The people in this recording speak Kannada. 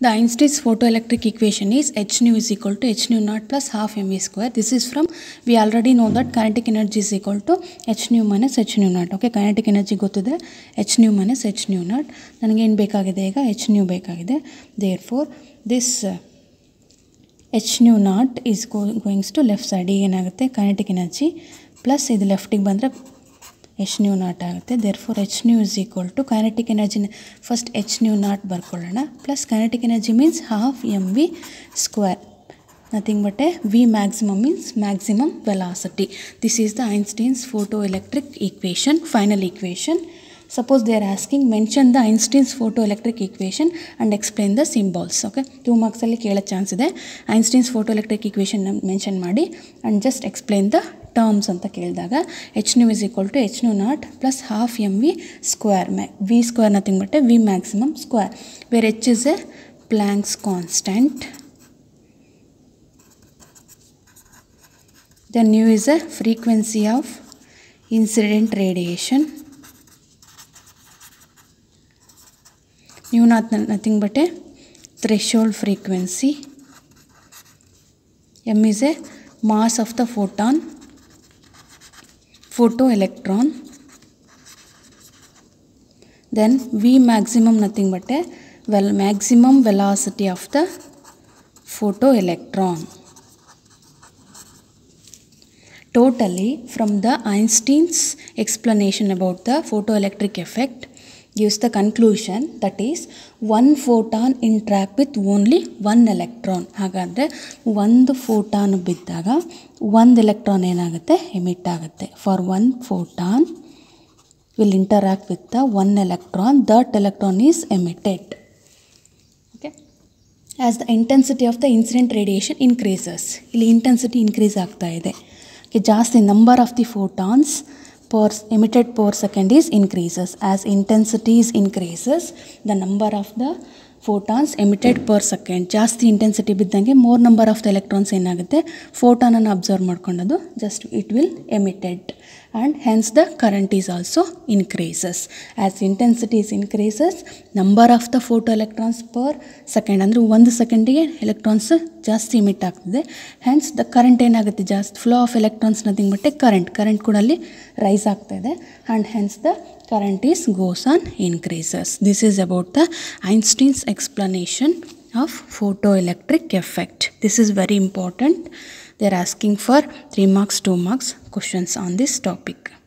The Einstein's photoelectric equation is h nu is equal to h nu naught plus half m square. This is from, we already know that kinetic energy is equal to h nu minus h nu naught. Okay, kinetic energy go the h nu minus h nu naught. ನನಗೇನು ಬೇಕಾಗಿದೆ ಈಗ h nu ಬೇಕಾಗಿದೆ. Therefore, this h nu naught is go, going to left side. Again, kinetic energy plus, left ಲೆಫ್ಟಿಗೆ ಬಂದರೆ ಎಚ್ ನ್ಯೂ ನಾಟ್ ಆಗುತ್ತೆ therefore H nu is equal to kinetic ಎನರ್ಜಿನ ಫಸ್ಟ್ ಎಚ್ ನ್ಯೂ ನಾಟ್ ಬರ್ಕೊಳ್ಳೋಣ plus kinetic energy means half M V square nothing but a V maximum means maximum velocity this is the Einstein's photo electric suppose they are asking mention the Einstein's photoelectric equation and explain the symbols okay two marks ಅಲ್ಲಿ ಕೇಳೋ ಚಾನ್ಸ್ ಇದೆ Einstein's photoelectric equation mention maadi and just explain the terms and कच nu is equal to H nu naught plus half M V square मै V square nothing but V maxim square where H is a Planck's constant the nu is a frequency of incident radiation nu naught nothing but threshold frequency M is a mass of the photon photoelectron then v maximum nothing but a well maximum velocity of the photoelectron totally from the einstein's explanation about the photoelectric effect gives the conclusion that is one photon interact with only one electron ಹಾಗಾದರೆ ಒಂದು ಫೋಟಾನ್ ಬಿದ್ದಾಗ ಒಂದು ಎಲೆಕ್ಟ್ರಾನ್ ಏನಾಗುತ್ತೆ ಎಮಿಟ್ ಆಗುತ್ತೆ for one photon will interact with the one electron that electron is emitted okay as the intensity of the incident radiation increases ಇಲ್ಲಿ ಇಂಟೆನ್ಸಿಟಿ ಇನ್ಕ್ರೀಸ್ ಆಗ್ತಾ ಇದೆ ಜಾಸ್ತಿ number of the photons pores emitted per second is increases. As intensities increases, the number of the photons emitted per second ಜಾಸ್ತಿ ಇಂಟೆನ್ಸಿಟಿ ಬಿದ್ದಂಗೆ more number of the electrons ಏನಾಗುತ್ತೆ ಫೋಟಾನನ್ನು ಅಬ್ಸರ್ವ್ ಮಾಡ್ಕೊಂಡದು just it will emitted and hence the current is also increases as intensity is increases number of the photo electrons per second ಅಂದರೆ ಒಂದು ಸೆಕೆಂಡಿಗೆ ಎಲೆಕ್ಟ್ರಾನ್ಸ್ ಜಾಸ್ತಿ ಇಮಿಟ್ ಆಗ್ತದೆ ಹೆನ್ಸ್ ದ ಕರೆಂಟ್ ಏನಾಗುತ್ತೆ ಜಾಸ್ತಿ ಫ್ಲೋ ಆಫ್ ಎಲೆಕ್ಟ್ರಾನ್ಸ್ನ ನಥಿಂಗ್ ಬಟ್ಟೆ ಕರೆಂಟ್ ಕರೆಂಟ್ ಕೂಡ ಅಲ್ಲಿ ರೈಸ್ ಆಗ್ತಾ ಇದೆ and hence the current is goes on increases. This is about the Einstein's explanation of photoelectric effect. This is very important. They are asking for 3 marks, 2 marks questions on this topic.